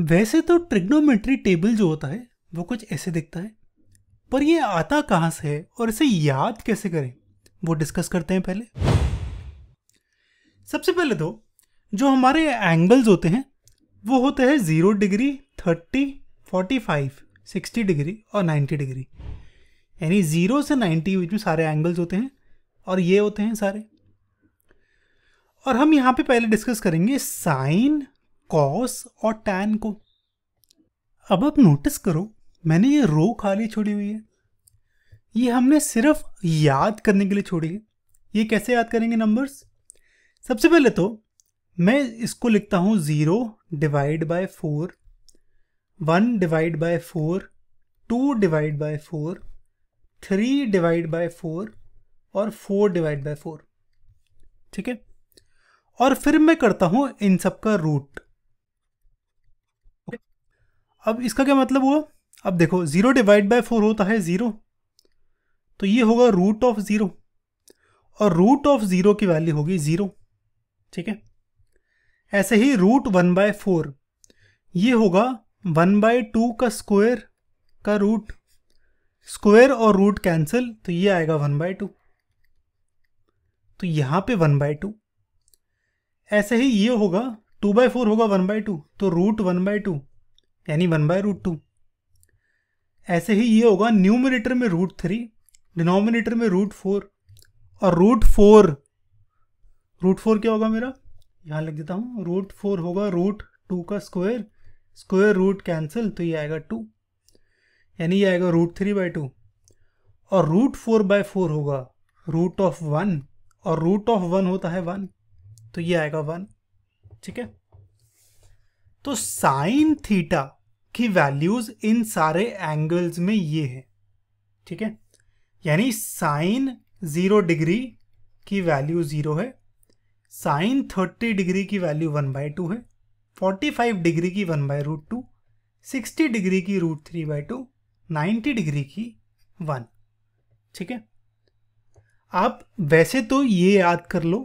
वैसे तो trigonometry table जो होता है वो कुछ ऐसे दिखता है पर ये आता कहाँ से है और इसे याद कैसे करें वो डिस्कस करते हैं पहले सबसे पहले तो जो हमारे एंगल्स होते हैं वो होते हैं zero degree thirty forty five sixty degree और नाइन्टी डिग्री यानी ज़ीरो से नाइन्टी बीच में सारे एंगल्स होते हैं और ये होते हैं सारे और हम यहाँ पे पहले डिस्कस करेंगे साइन कॉस और टैन को अब आप नोटिस करो मैंने ये रो खाली छोड़ी हुई है ये हमने सिर्फ याद करने के लिए छोड़ी है ये कैसे याद करेंगे नंबर्स सबसे पहले तो मैं इसको लिखता हूँ zero divide by four one divide by four two divide by four three divide by four और फोर डिवाइड बाय फोर ठीक है और फिर मैं करता हूँ इन सब का रूट अब इसका क्या मतलब हुआ अब देखो ज़ीरो डिवाइड बाय फोर होता है ज़ीरो तो ये होगा रूट ऑफ ज़ीरो और रूट ऑफ ज़ीरो की वैल्यू होगी ज़ीरो ठीक है ऐसे ही रूट वन बाय फोर ये होगा वन बाय टू का स्क्वायर का रूट स्क्वायर और रूट कैंसिल तो ये आएगा वन बाय टू तो यहां पे वन बाय टू ऐसे ही ये होगा टू बाय फोर होगा वन बाय टू तो रूट वन बाय टू यानी वन बाय रूट टू ऐसे ही ये होगा न्यूमिनेटर में रूट थ्री डिनोमिनेटर में रूट फोर और रूट फोर रूट फोर क्या होगा मेरा यहाँ लिख देता हूँ रूट फोर होगा रूट टू का स्क्वायर स्क्वायर रूट कैंसिल तो ये आएगा टू यानी ये आएगा रूट थ्री बाई टू और रूट फोर बाय फोर होगा रूट ऑफ वन और रूट ऑफ वन होता है वन तो ये आएगा वन ठीक है तो साइन थीटा की वैल्यूज इन सारे एंगल्स में ये है ठीक है यानी साइन जीरो डिग्री की वैल्यू जीरो है साइन थर्टी डिग्री की वैल्यू वन बाय टू है फोर्टी फाइव डिग्री की one by root two sixty degree की root three by two ninety degree की वन ठीक है आप वैसे तो ये याद कर लो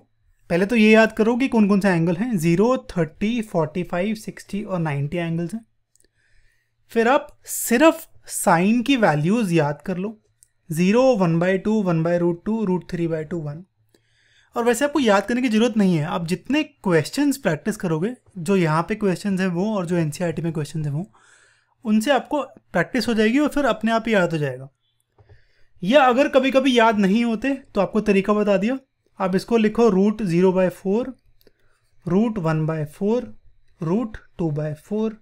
पहले तो ये याद करो कि कौन कौन से एंगल हैं zero thirty forty five sixty और नाइन्टी एंगल्स हैं फिर आप सिर्फ साइन की वैल्यूज याद कर लो zero one by two one by root two root three by two one और वैसे आपको याद करने की जरूरत नहीं है आप जितने क्वेश्चन प्रैक्टिस करोगे जो यहाँ पे क्वेश्चन हैं वो और जो एन e में क्वेश्चन हैं वो उनसे आपको प्रैक्टिस हो जाएगी और फिर अपने आप ही याद हो जाएगा या अगर कभी कभी याद नहीं होते तो आपको तरीका बता दिया आप इसको लिखो root zero by four root one by four root two by four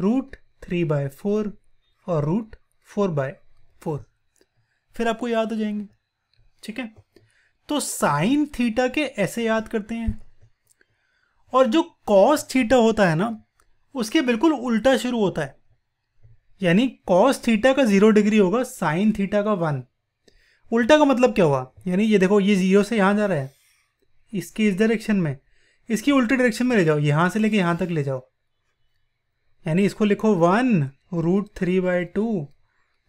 root three by four और रूट फोर बाय फोर फिर आपको याद हो जाएंगे ठीक है तो साइन थीटा के ऐसे याद करते हैं और जो कॉस थीटा होता है ना उसके बिल्कुल उल्टा शुरू होता है यानी कॉस थीटा का जीरो डिग्री होगा साइन थीटा का वन उल्टा का मतलब क्या हुआ यानी ये देखो ये जीरो से यहाँ जा रहा है इसकी इस डायरेक्शन में इसकी उल्टी डायरेक्शन में ले जाओ यहाँ से लेके यहाँ तक ले जाओ यानी इसको लिखो one root three by two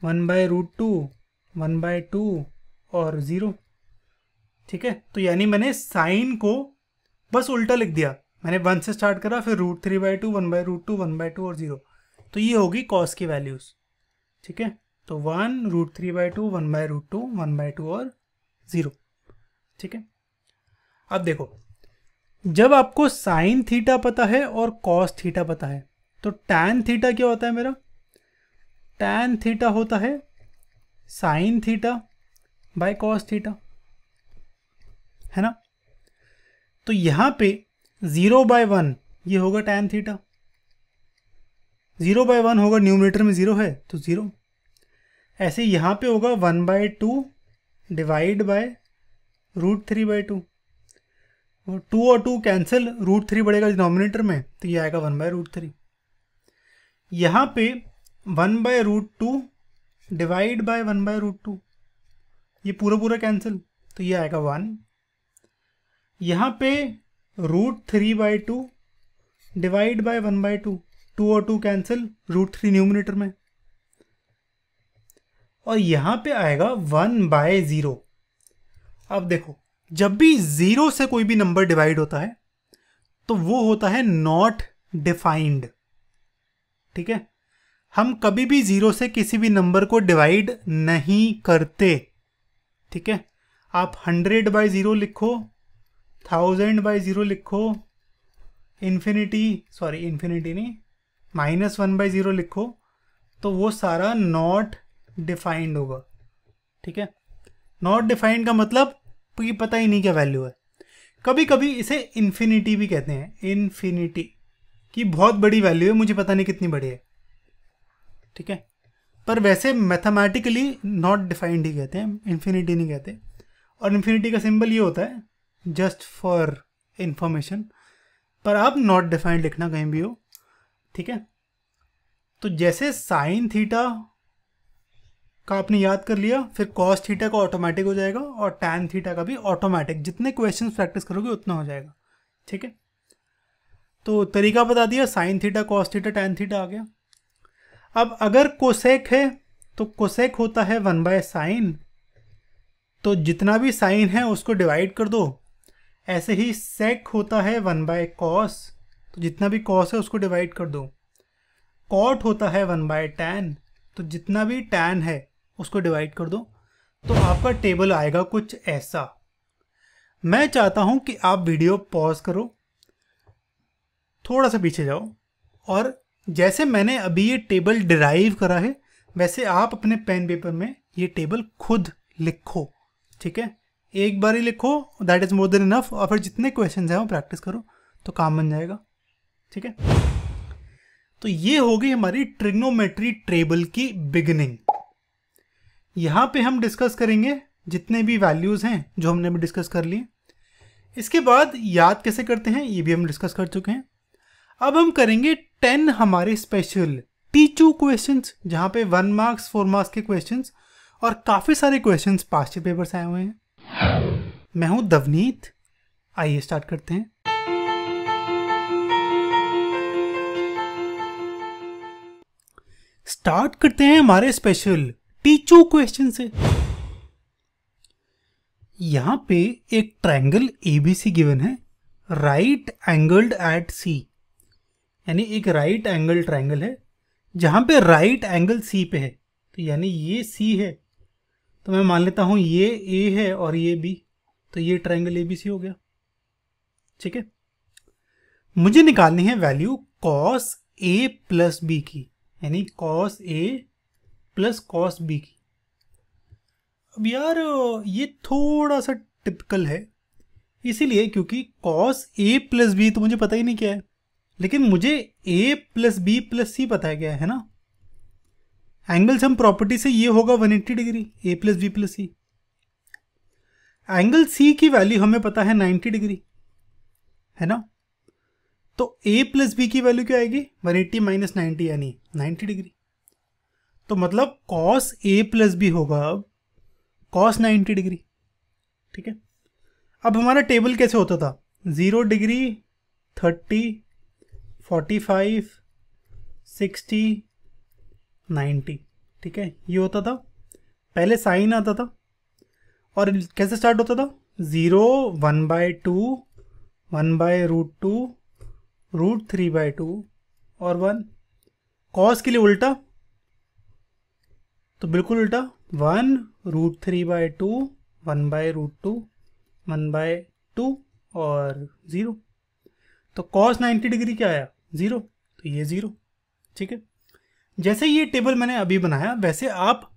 one by root two one by two और ज़ीरो ठीक है तो यानी मैंने साइन को बस उल्टा लिख दिया मैंने वन से स्टार्ट करा फिर root three by two one by root two one by two और ज़ीरो तो ये होगी कॉस की वैल्यूज़ ठीक है तो one root three by two one by root two one by two और ज़ीरो ठीक है अब देखो जब आपको साइन थीटा पता है और कॉस थीटा पता है तो टैन थीटा क्या होता है मेरा टैन थीटा होता है sine theta by cos theta है ना तो यहां पे ज़ीरो बाय वन ये होगा tan theta zero by one होगा न्यूमिनेटर में ज़ीरो है तो ज़ीरो ऐसे यहां पे होगा one by two divide by root three by two two और टू कैंसिल रूट थ्री बढ़ेगा डिनोमिनेटर में तो ये आएगा वन बाय रूट थ्री यहाँ पे one by root two divide by one by root two ये पूरा पूरा कैंसिल तो ये आएगा वन यहाँ पे root three by two divide by one by two two और two cancel root three numerator में और यहाँ पे आएगा वन बाय ज़ीरो अब देखो जब भी ज़ीरो से कोई भी नंबर डिवाइड होता है तो वो होता है नॉट डिफाइंड ठीक है हम कभी भी ज़ीरो से किसी भी नंबर को डिवाइड नहीं करते ठीक है आप हंड्रेड बाई ज़ीरो लिखो थाउजेंड बाई ज़ीरो लिखो इन्फिनिटी सॉरी इन्फिनिटी नहीं माइनस वन बाई ज़ीरो लिखो तो वो सारा नॉट डिफाइंड होगा ठीक है नॉट डिफाइंड का मतलब कि पता ही नहीं क्या वैल्यू है कभी कभी इसे इन्फिनिटी भी कहते हैं इन्फिनिटी कि बहुत बड़ी वैल्यू है मुझे पता नहीं कितनी बड़ी है ठीक है पर वैसे मैथमेटिकली नॉट डिफाइंड ही कहते हैं इन्फिनिटी नहीं कहते और इन्फिनिटी का सिंबल ये होता है जस्ट फॉर इन्फॉर्मेशन पर आप नॉट डिफाइंड लिखना कहीं भी हो ठीक है तो जैसे साइन थीटा का आपने याद कर लिया फिर कॉस थीटा का ऑटोमेटिक हो जाएगा और टैन थीटा का भी ऑटोमेटिक जितने क्वेश्चंस प्रैक्टिस करोगे उतना हो जाएगा ठीक है तो तरीका बता दिया sine theta cos theta tan theta आ गया अब अगर कोसेक है तो कोसेक होता है वन बाय साइन तो जितना भी साइन है उसको डिवाइड कर दो ऐसे ही सेक होता है वन बाय कॉस तो जितना भी कॉस है उसको डिवाइड कर दो कॉट होता है वन बाय टैन तो जितना भी टैन है उसको डिवाइड कर दो तो आपका टेबल आएगा कुछ ऐसा मैं चाहता हूं कि आप वीडियो पॉज करो थोड़ा सा पीछे जाओ और जैसे मैंने अभी ये टेबल डिराइव करा है वैसे आप अपने पेन पेपर में ये टेबल खुद लिखो ठीक है एक बार ही लिखो that is more than enough और फिर जितने क्वेश्चन हैं वो प्रैक्टिस करो तो काम बन जाएगा ठीक है तो ये हो गई हमारी ट्रिग्नोमेट्री टेबल की बिगनिंग यहाँ पे हम डिस्कस करेंगे जितने भी वैल्यूज़ हैं जो हमने अभी डिस्कस कर लिए इसके बाद याद कैसे करते हैं ये भी हम डिस्कस कर चुके हैं अब हम करेंगे टेन हमारे स्पेशल टीचू क्वेश्चंस जहाँ पे वन मार्क्स फोर मार्क्स के क्वेश्चंस और काफ़ी सारे क्वेश्चंस पास्ट के पेपर आए हुए हैं मैं हूँ दवनीत आइए स्टार्ट करते हैं स्टार्ट करते हैं हमारे स्पेशल टीचू क्वेश्चन से यहां पे एक ट्रायंगल एबीसी गिवन है राइट एंगल्ड एट सी यानी एक राइट एंगल ट्राइंगल है जहाँ पे राइट एंगल सी पे है तो यानी ये सी है तो मैं मान लेता हूँ ये ए है और ये बी तो ये ट्राइंगल ए बी सी हो गया ठीक है मुझे निकालनी है value cos A plus B की यानी cos A plus cos B की अब यार ये थोड़ा सा टिपिकल है इसीलिए क्योंकि कॉस ए प्लस बी तो मुझे पता ही नहीं क्या है लेकिन मुझे A plus B plus C बताया गया है ना एंगल सम प्रॉपर्टी से ये होगा 180 degree A plus B plus C angle C की वैल्यू हमें पता है 90 डिग्री है ना तो ए प्लस बी की वैल्यू क्या आएगी 180 एट्टी माइनस नाइन्टी यानी 90 डिग्री तो मतलब कॉस ए प्लस बी होगा अब कॉस 90 डिग्री ठीक है अब हमारा टेबल कैसे होता था zero degree thirty forty five sixty ninety ठीक है ये होता था पहले साइन आता था और कैसे स्टार्ट होता था zero one by two one by root two root three by two और वन कॉस के लिए उल्टा तो बिल्कुल उल्टा one root three by two one by root two one by two और ज़ीरो तो कॉस नाइन्टी डिग्री क्या आया ज़ीरो तो ये ज़ीरो ठीक है जैसे ये टेबल मैंने अभी बनाया वैसे आप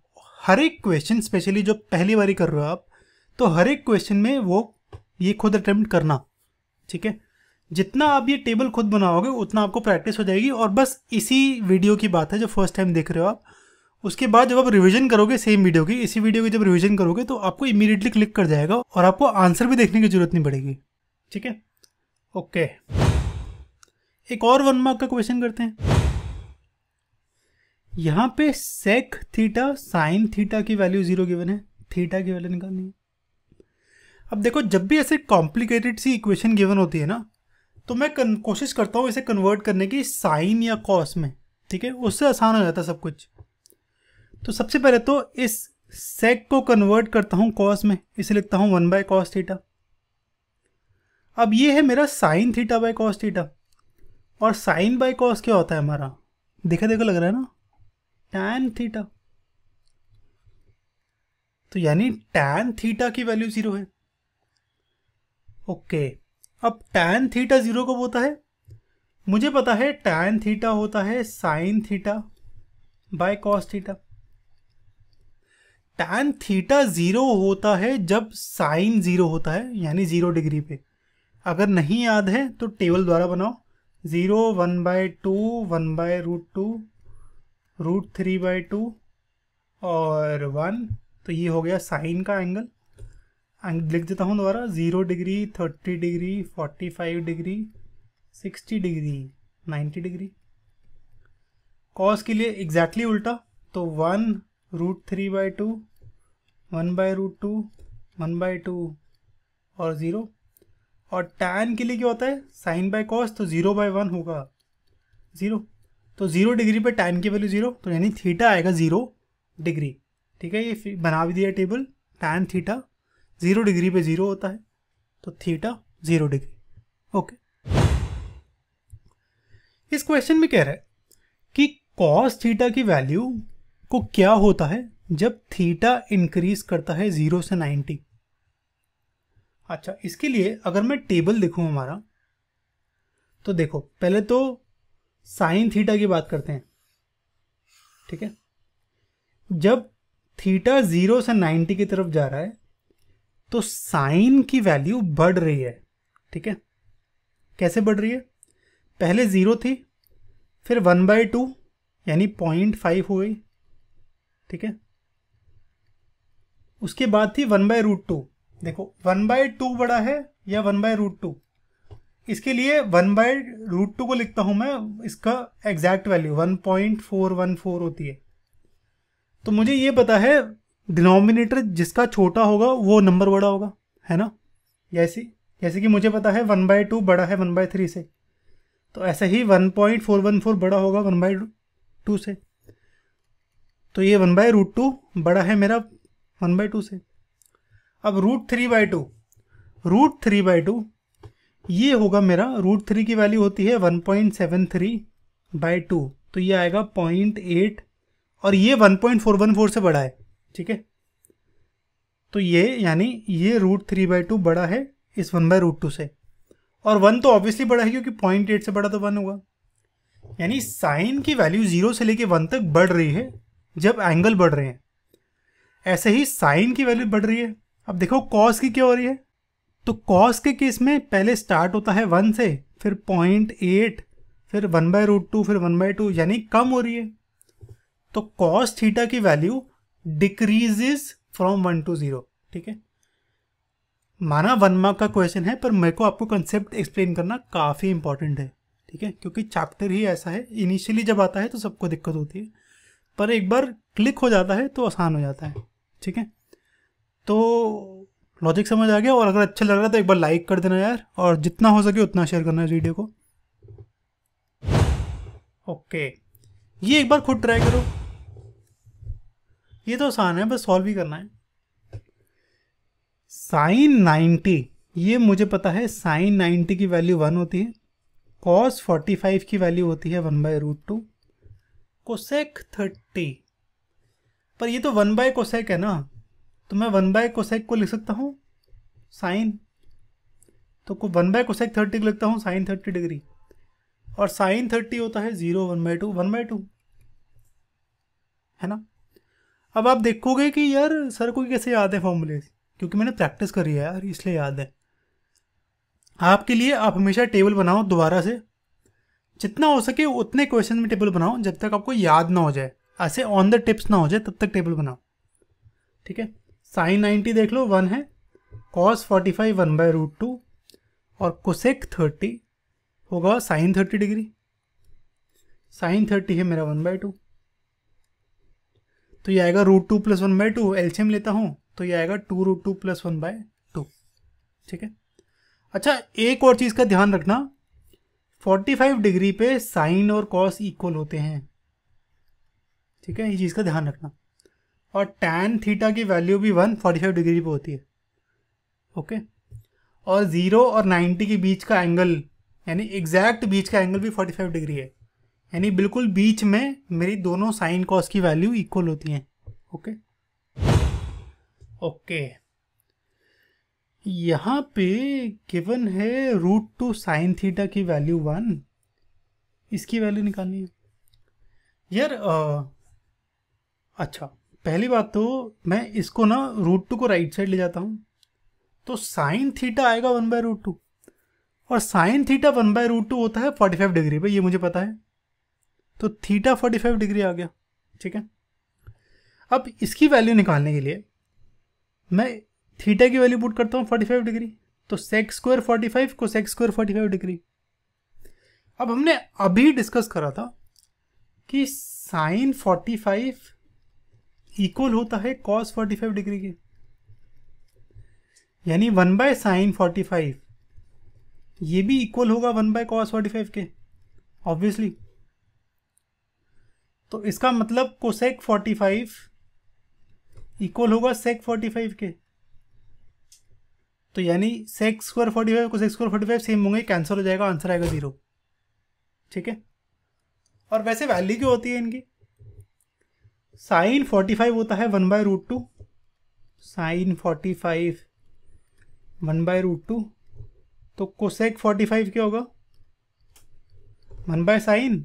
हर एक क्वेश्चन स्पेशली जो पहली बारी कर रहे हो आप तो हर एक क्वेश्चन में वो ये खुद अटेम्प्ट करना ठीक है जितना आप ये टेबल खुद बनाओगे उतना आपको प्रैक्टिस हो जाएगी और बस इसी वीडियो की बात है जो फर्स्ट टाइम देख रहे हो आप उसके बाद जब आप रिवीजन करोगे सेम वीडियो की इसी वीडियो की जब रिवीजन करोगे तो आपको इमीडिएटली क्लिक कर जाएगा और आपको आंसर भी देखने की जरूरत नहीं पड़ेगी ठीक है ओके एक और वन मार्क का क्वेश्चन करते हैं यहां पे सेक थीटा साइन थीटा की वैल्यू जीरो गिवन है थीटा की वैल्यू निकालनी है अब देखो जब भी ऐसे कॉम्प्लिकेटेड सी इक्वेशन गिवन होती है ना तो मैं कन, कोशिश करता हूँ इसे कन्वर्ट करने की साइन या कॉस में ठीक है उससे आसान हो जाता है सब कुछ तो सबसे पहले तो इस सेक को कन्वर्ट करता हूँ कॉस में इसे लिखता हूँ वन बाय कॉस थीटा अब ये है मेरा sine theta by cos theta और साइन बाई कॉस क्या होता है हमारा देखा देखो लग रहा है ना टैन थीटा तो यानी टैन थीटा की वैल्यू जीरो है ओके अब टैन थीटा जीरो कब होता है मुझे पता है टैन थीटा होता है sine theta by cos theta tan theta zero होता है जब साइन जीरो होता है यानी जीरो डिग्री पे अगर नहीं याद है तो टेबल द्वारा बनाओ zero one by two one by root two root three by two और वन तो ये हो गया साइन का एंगल लिख देता हूँ दोबारा zero degree thirty degree forty five degree sixty degree ninety degree cos के लिए एग्जैक्टली exactly उल्टा तो one root three by two one by root two one by two और ज़ीरो और टैन के लिए क्या होता है साइन बाय कॉस तो ज़ीरो बाय वन होगा ज़ीरो तो ज़ीरो डिग्री पे टैन की वैल्यू ज़ीरो तो यानी थीटा आएगा ज़ीरो डिग्री ठीक है ये बना भी दिया table tan theta zero degree पे ज़ीरो होता है तो थीटा ज़ीरो डिग्री ओके इस क्वेश्चन में कह रहा है कि कॉस थीटा की वैल्यू को क्या होता है जब थीटा इंक्रीज करता है ज़ीरो से नाइन्टी अच्छा इसके लिए अगर मैं टेबल देखूँ हमारा तो देखो पहले तो साइन थीटा की बात करते हैं ठीक है जब थीटा जीरो से नाइन्टी की तरफ जा रहा है तो साइन की वैल्यू बढ़ रही है ठीक है कैसे बढ़ रही है पहले ज़ीरो थी फिर वन बाई टू यानी पॉइंट फाइव हो गई ठीक है उसके बाद थी वन बाय रूट टू देखो वन बाय टू बड़ा है या वन बाय रूट टू इसके लिए वन बाय रूट टू को लिखता हूं मैं इसका exact value one point four one four होती है तो मुझे ये पता है डिनोमिनेटर जिसका छोटा होगा वो नंबर बड़ा होगा है ना जैसे जैसे कि मुझे पता है वन बाय टू बड़ा है वन बाय थ्री से तो ऐसे ही one point four one four बड़ा होगा वन बाय टू से तो ये वन बाय रूट टू बड़ा है मेरा वन बाय टू से अब root three by two root three by two ये होगा मेरा रूट थ्री की वैल्यू होती है one point seven three by two तो ये आएगा पॉइंट एट और ये one point four one four से बड़ा है ठीक है तो ये यानी ये रूट थ्री बाई टू बड़ा है इस वन बाई रूट टू से और वन तो ऑब्वियसली बड़ा है क्योंकि पॉइंट एट से बड़ा तो वन होगा यानी साइन की वैल्यू जीरो से लेके वन तक बढ़ रही है जब एंगल बढ़ रहे हैं ऐसे ही साइन की वैल्यू बढ़ रही है अब देखो कॉस की क्या हो रही है तो कॉस के केस में पहले स्टार्ट होता है वन से फिर पॉइंट एट फिर वन बाय रूट टू फिर वन बाय टू यानी कम हो रही है तो कॉस थीटा की value decreases from one to zero ठीक है माना वन मार्क का क्वेश्चन है पर मेरे को आपको कंसेप्ट एक्सप्लेन करना काफ़ी इंपॉर्टेंट है ठीक है क्योंकि चैप्टर ही ऐसा है इनिशियली जब आता है तो सबको दिक्कत होती है पर एक बार क्लिक हो जाता है तो आसान हो जाता है ठीक है तो लॉजिक समझ आ गया और अगर अच्छा लग रहा है तो एक बार लाइक कर देना यार और जितना हो सके उतना शेयर करना इस वीडियो को ओके ये एक बार खुद ट्राई करो ये तो आसान है बस सॉल्व ही करना है साइन नाइन्टी ये मुझे पता है साइन नाइन्टी की वैल्यू वन होती है कॉस फोर्टी फाइव की वैल्यू होती है one by root two cosec thirty पर ये तो वन बाय कोसेक है ना तो मैं वन बाय कोसेक को लिख सकता हूँ साइन तो को वन बाय कोसेक थर्टी को लिखता हूँ साइन थर्टी डिग्री और साइन थर्टी होता है zero one by two one by two है ना अब आप देखोगे कि यार सर को कैसे याद है फॉर्मूले क्योंकि मैंने प्रैक्टिस करी है यार इसलिए याद है आपके लिए आप हमेशा टेबल बनाओ दोबारा से जितना हो सके उतने क्वेश्चन में टेबल बनाओ जब तक आपको याद ना हो जाए ऐसे ऑन द टिप्स ना हो जाए तब तक टेबल बनाओ ठीक है साइन नाइन्टी देख लो वन है cos forty five one by root two और कोसेक थर्टी होगा sine thirty degree sine thirty है मेरा वन बाय टू तो ये आएगा root two plus one by two LCM लेता हूँ तो ये आएगा two root two plus one by two ठीक है अच्छा एक और चीज़ का ध्यान रखना 45 डिग्री पे साइन और कॉस इक्वल होते हैं ठीक है ये चीज़ का ध्यान रखना और टैन थीटा की वैल्यू भी वन फोर्टी फाइव डिग्री पे होती है ओके और ज़ीरो और नाइन्टी के बीच का एंगल यानी एग्जैक्ट बीच का एंगल भी फोर्टी फाइव डिग्री है यानी बिल्कुल बीच में मेरी दोनों साइन कॉस की वैल्यू इक्वल होती हैं ओके ओके यहाँ पे गिवन है रूट टू साइन थीटा की वैल्यू वन इसकी वैल्यू निकालनी है यार आ, अच्छा पहली बात तो मैं इसको ना रूट टू को राइट साइड ले जाता हूँ तो साइन थीटा आएगा वन बाय रूट टू और sine theta one by root two होता है फोर्टी फाइव डिग्री पे ये मुझे पता है तो थीटा फोर्टी फाइव डिग्री आ गया ठीक है अब इसकी वैल्यू निकालने के लिए मैं थीटा की वैल्यू पुट करता हूँ फोर्टी फाइव डिग्री तो सेक्स स्क्वायर फोर्टी फाइव को sec square forty five degree अब हमने अभी डिस्कस करा था कि साइन फोर्टी फाइव इक्वल होता है कॉस 45 डिग्री के यानी वन बाय साइन फाइव ये भी इक्वल होगा वन बाय कॉस 45 के ऑब्वियसली तो इसका मतलब कोसेक 45 इक्वल होगा सेक 45 के तो यानी sec square 45 cosec square 45 same होंगे कैंसिल हो जाएगा आंसर आएगा ज़ीरो ठीक है और वैसे वैल्यू क्यों होती है इनकी साइन फोर्टी फाइव होता है one by root two sine forty five one by root two तो कोसेक फोर्टी फाइव क्या होगा one by sine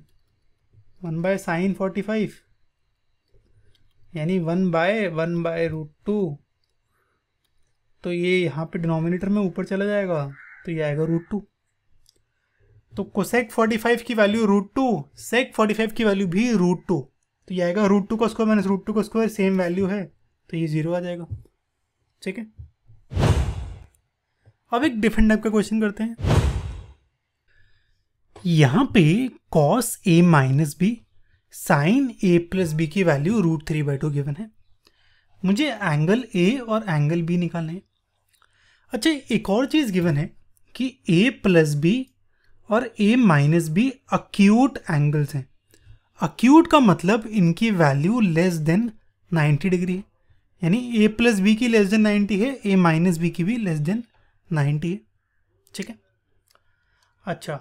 one by sine forty five यानी one by one by root two तो ये यहाँ पे डिनोमिनेटर में ऊपर चला जाएगा तो ये आएगा रूट टू तो कोसेक फोर्टी फाइव की value root two sec forty five की वैल्यू भी रूट टू तो यह आएगा रूट टू का स्क्वायर माइनस रूट टू का स्क्वायर सेम वैल्यू है तो ये जीरो आ जाएगा ठीक है अब एक डिफरेंट टाइप का क्वेश्चन करते हैं यहां पे cos A minus B sine A plus B की value root three by two given है मुझे एंगल ए और एंगल बी निकालने हैं अच्छा एक और चीज़ गिवन है कि ए प्लस बी और A minus B acute angles हैं अक्यूट का मतलब इनकी वैल्यू लेस देन 90 डिग्री है यानी ए प्लस बी की लेस देन 90 है ए माइनस बी की भी लेस देन 90 है ठीक है अच्छा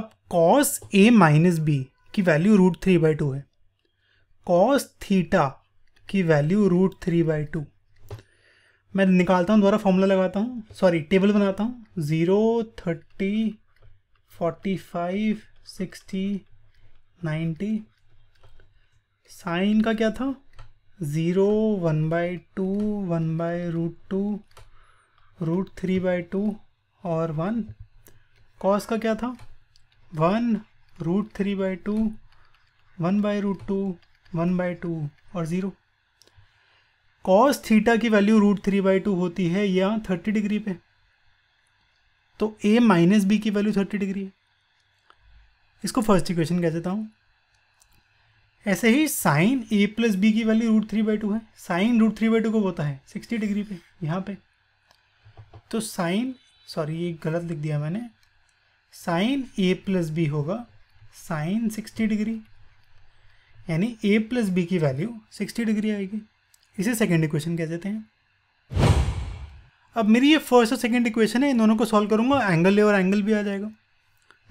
अब कॉस ए माइनस बी की value root three by two है कॉस थीटा की value root three by two मैं निकालता हूँ दोबारा फॉर्मूला लगाता हूँ सॉरी टेबल बनाता हूँ zero thirty forty five sixty ninety sine का क्या था zero one by two one by root two root three by two और वन कॉस का क्या था one root three by two one by root two one by two और zero cos theta की value root three by two होती है या thirty degree पे तो ए माइनस बी की वैल्यू थर्टी डिग्री है इसको फर्स्ट इक्वेशन कह देता हूँ ऐसे ही साइन ए प्लस बी की value root three by two है sine root three by two को होता है सिक्सटी डिग्री पे यहाँ पे तो साइन सॉरी ये गलत लिख दिया मैंने साइन ए प्लस बी होगा साइन सिक्सटी डिग्री यानी ए प्लस बी की वैल्यू सिक्सटी डिग्री आएगी इसे सेकेंड इक्वेशन कह देते हैं अब मेरी ये फर्स्ट और सेकेंड इक्वेशन है इन दोनों को सॉल्व करूँगा एंगल ए और एंगल भी आ जाएगा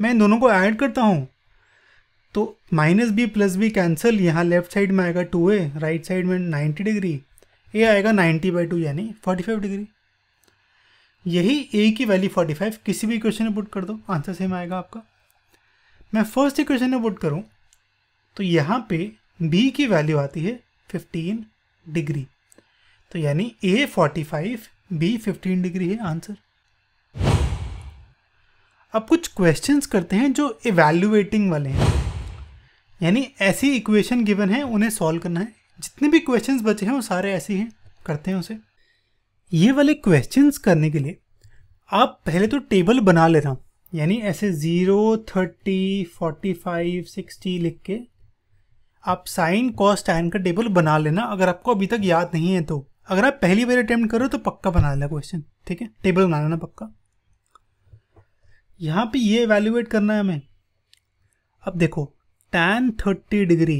मैं इन दोनों को ऐड करता हूँ तो minus B plus B cancel यहाँ लेफ्ट साइड में आएगा टू ए राइट साइड में नाइन्टी डिग्री ए आएगा नाइन्टी बाई टू यानी फोर्टी फाइव डिग्री यही ए की वैल्यू फोर्टी फाइव किसी भी इक्वेशन में पुट कर दो आंसर सेम आएगा आपका मैं फर्स्ट इक्वेशन में पुट करूँ तो यहाँ पे बी की वैल्यू आती है फिफ्टीन डिग्री तो यानी A forty five B fifteen degree है आंसर अब कुछ क्वेश्चंस करते हैं जो इवेल्यूएटिंग वाले हैं यानी ऐसी इक्वेशन गिवन है उन्हें सॉल्व करना है जितने भी क्वेश्चंस बचे हैं वो सारे ऐसे हैं करते हैं उसे ये वाले क्वेश्चंस करने के लिए आप पहले तो टेबल बना ले रहा हूँ यानी ऐसे zero thirty forty five sixty लिख के आप साइन कॉस टाइन का टेबल बना लेना अगर आपको अभी तक याद नहीं है तो अगर आप पहली बार अटैम्प्ट करो तो पक्का बना लेना क्वेश्चन ठीक है टेबल बना लेना पक्का यहाँ पे ये एवेल्यूएट करना है हमें अब देखो tan thirty degree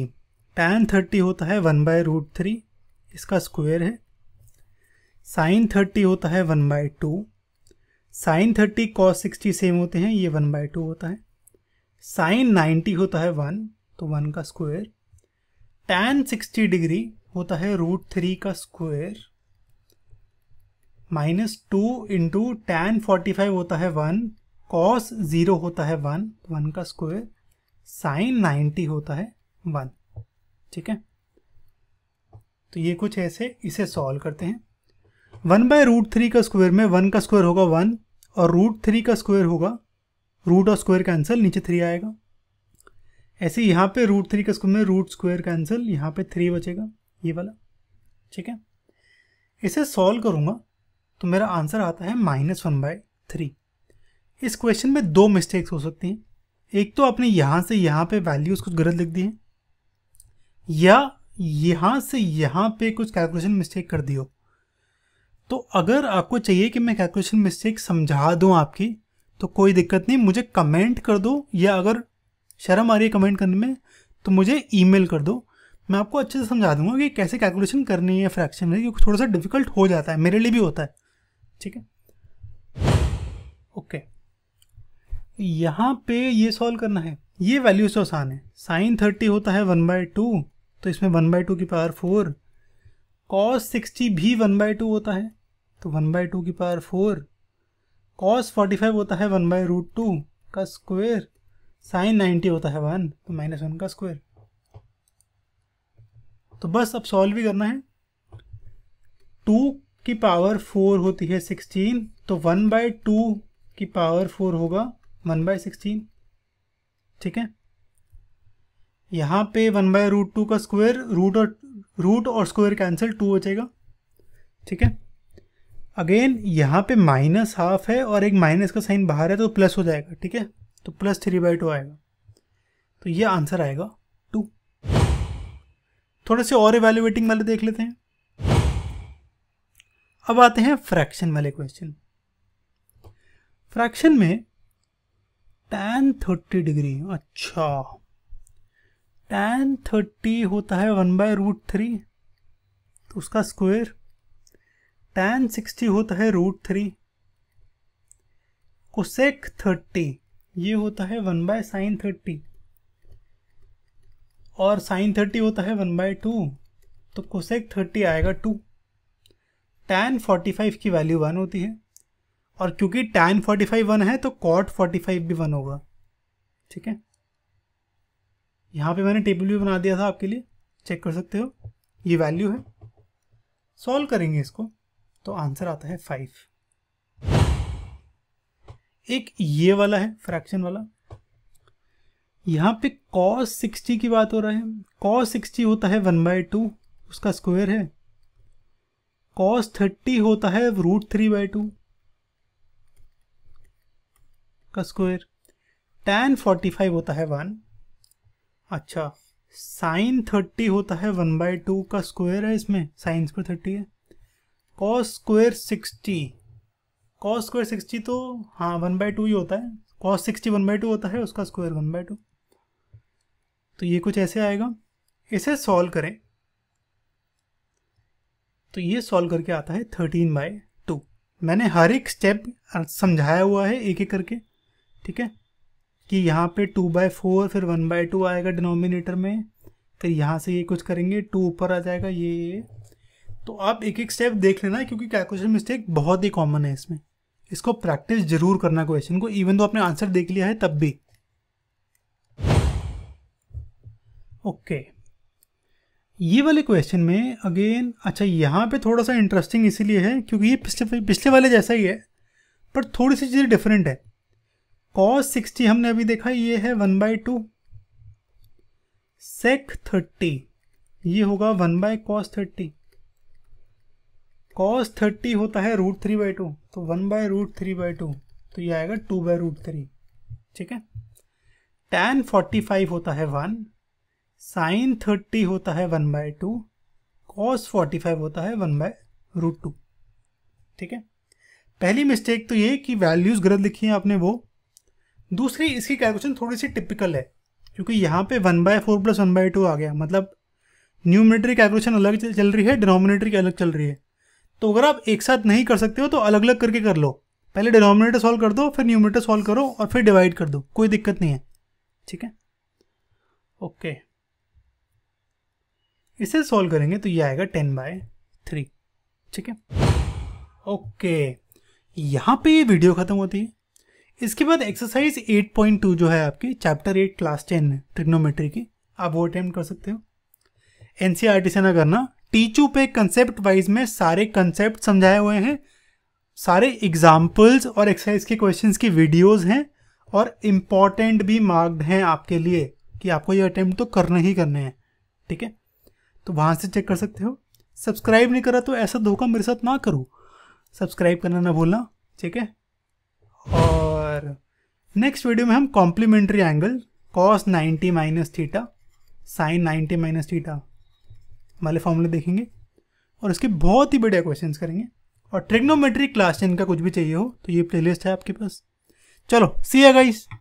tan thirty होता है वन बाय रूट थ्री इसका स्क्वायर है साइन थर्टी होता है one by two sine thirty cos sixty same होते हैं ये वन बाय टू होता है साइन 90 होता है वन तो वन का स्क्वायर tan सिक्सटी डिग्री होता है रूट थ्री का square minus two into tan forty five होता है वन कॉस जीरो होता है वन वन का स्क्वायर साइन नाइन्टी होता है वन ठीक है तो ये कुछ ऐसे इसे सॉल्व करते हैं वन बाय रूट थ्री का स्क्वायर में वन का स्क्वायर होगा वन और रूट थ्री का स्क्वायर होगा रूट और स्क्वायर कैंसिल नीचे थ्री आएगा ऐसे यहाँ पे रूट थ्री का स्क्वायर में रूट स्क्वायर कैंसिल यहाँ पे थ्री बचेगा ये वाला ठीक है इसे सॉल्व करूँगा तो मेरा आंसर आता है माइनस वन बाय थ्री इस क्वेश्चन में दो मिस्टेक्स हो सकती हैं एक तो आपने यहाँ से यहाँ पे वैल्यूज़ कुछ गलत लिख दी हैं या यहाँ से यहाँ पे कुछ कैलकुलेशन मिस्टेक कर दी हो तो अगर आपको चाहिए कि मैं कैलकुलेशन मिस्टेक समझा दूँ आपकी तो कोई दिक्कत नहीं मुझे कमेंट कर दो या अगर शर्म आ रही है कमेंट करने में तो मुझे ईमेल कर दो मैं आपको अच्छे से समझा दूंगा कि कैसे कैलकुलेशन करनी है फ्रैक्शन में क्योंकि थोड़ा सा डिफिकल्ट हो जाता है मेरे लिए भी होता है ठीक है ओके okay. यहाँ पे ये सॉल्व करना है ये वैल्यू से आसान है साइन थर्टी होता है वन बाई टू तो इसमें वन बाई टू की पावर फोर कॉस सिक्सटी भी वन बाई टू होता है तो वन बाई टू की power four cos forty five होता है वन बाई रूट टू का स्क्वेयर साइन नाइन्टी होता है वन तो माइनस वन का स्क्वायर तो बस अब सॉल्व भी करना है टू की पावर फोर होती है सिक्सटीन तो वन बाय टू की पावर फोर होगा वन बाय सिक्सटीन ठीक है यहाँ पे वन बाय रूट टू का स्क्वायर रूट और रूट और स्क्वायर कैंसिल टू हो जाएगा ठीक है अगेन यहाँ पे माइनस हाफ है और एक माइनस का साइन बाहर है तो प्लस हो जाएगा ठीक है तो प्लस थ्री बाई टू आएगा तो ये आंसर आएगा टू थोड़े से और इवेल्युएटिंग वाले देख लेते हैं अब आते हैं फ्रैक्शन वाले क्वेश्चन फ्रैक्शन में टेन थर्टी डिग्री अच्छा टेन थर्टी होता है वन बाय रूट थ्री तो उसका स्क्वायर टेन सिक्सटी होता है रूट थ्री कोसेक थर्टी ये होता है वन बाय साइन थर्टी और साइन थर्टी होता है वन बाय टू तो कोसेक थर्टी आएगा टू टेन फोर्टी फाइव की वैल्यू वन होती है और क्योंकि टैन फोर्टी फाइव वन है तो कॉट फोर्टी फाइव भी वन होगा ठीक है यहाँ पे मैंने टेबल भी बना दिया था आपके लिए चेक कर सकते हो ये वैल्यू है सॉल्व करेंगे इसको तो आंसर आता है फाइव एक ये वाला है फ्रैक्शन वाला यहाँ पे कॉस सिक्सटी की बात हो रहा है कॉस सिक्सटी होता है वन बाई टू उसका स्क्वायर है कॉस थर्टी होता है रूट थ्री बाई टू का स्क्वायर टेन फोर्टी फाइव होता है वन अच्छा साइन थर्टी होता है वन बाई टू का स्क्वायर है इसमें साइन पर थर्टी है cos square sixty cos square sixty तो हाँ वन बाई टू ही होता है cos sixty one by two होता है उसका स्क्वायर वन बाई टू तो ये कुछ ऐसे आएगा इसे सॉल्व करें तो ये सॉल्व करके आता है थर्टीन बाई टू मैंने हर एक स्टेप समझाया हुआ है एक एक करके ठीक है कि यहाँ पे टू बाय फोर फिर वन बाय टू आएगा डिनोमिनेटर में फिर तो यहाँ से ये कुछ करेंगे टू ऊपर आ जाएगा ये ये तो आप एक एक स्टेप देख लेना क्योंकि कैलकुलेशन मिस्टेक बहुत ही कॉमन है इसमें इसको प्रैक्टिस जरूर करना क्वेश्चन को इवन तो आपने आंसर देख लिया है तब भी ओके okay. ये वाले क्वेश्चन में अगेन अच्छा यहाँ पे थोड़ा सा इंटरेस्टिंग इसीलिए है क्योंकि ये पिछले पिछले वाले जैसा ही है पर थोड़ी सी चीज़ें डिफरेंट है कॉस सिक्सटी हमने अभी देखा ये है one by two sec thirty ये होगा one by cos thirty cos thirty होता है रूट थ्री बाई टू तो one by root three by two तो ये आएगा टू बाय रूट थ्री ठीक है टेन फोर्टी फाइव होता है वन साइन थर्टी होता है one by two cos forty five होता है वन बाय रूट टू ठीक है पहली मिस्टेक तो ये कि वैल्यूज़ गलत लिखी हैं आपने वो दूसरी इसकी कैलकुलेशन थोड़ी सी टिपिकल है क्योंकि यहाँ पे one by four plus one by two आ गया मतलब न्यूमिनेटरी कैलकुलेशन अलग चल रही है डिनोमिनेटरी अलग चल रही है तो अगर आप एक साथ नहीं कर सकते हो तो अलग अलग करके कर लो पहले डिनोमिनेटर सॉल्व कर दो फिर न्यूमिनेटर सॉल्व करो और फिर डिवाइड कर दो कोई दिक्कत नहीं है ठीक है ओके इसे सॉल्व करेंगे तो ये आएगा टेन बाय थ्री ठीक है ओके यहाँ पर ये वीडियो ख़त्म होती है इसके बाद एक्सरसाइज 8.2 जो है आपकी chapter eight class ten trigonometry की आप वो अटेम्प्ट कर सकते हो एनसीईआरटी e से ना करना टीचू पे कंसेप्ट वाइज में सारे कंसेप्ट समझाए हुए हैं सारे एग्जाम्पल्स और एक्सरसाइज के क्वेश्चंस की वीडियोस हैं और इम्पॉर्टेंट भी मार्क्ड हैं आपके लिए कि आपको ये अटैम्प्ट तो करने ही करने हैं ठीक है तो वहाँ से चेक कर सकते हो सब्सक्राइब नहीं करा तो ऐसा धोखा मेरे साथ ना करूँ सब्सक्राइब करना ना भूलना ठीक है और कर रहे हो नेक्स्ट वीडियो में हम complementary angle cos 90 minus theta sine 90 minus theta वाले फॉर्मूले देखेंगे और उसके बहुत ही बढ़िया क्वेश्चंस करेंगे और ट्रिग्नोमेट्री क्लास का कुछ भी चाहिए हो तो ये प्लेलिस्ट है आपके पास चलो सी है गाइस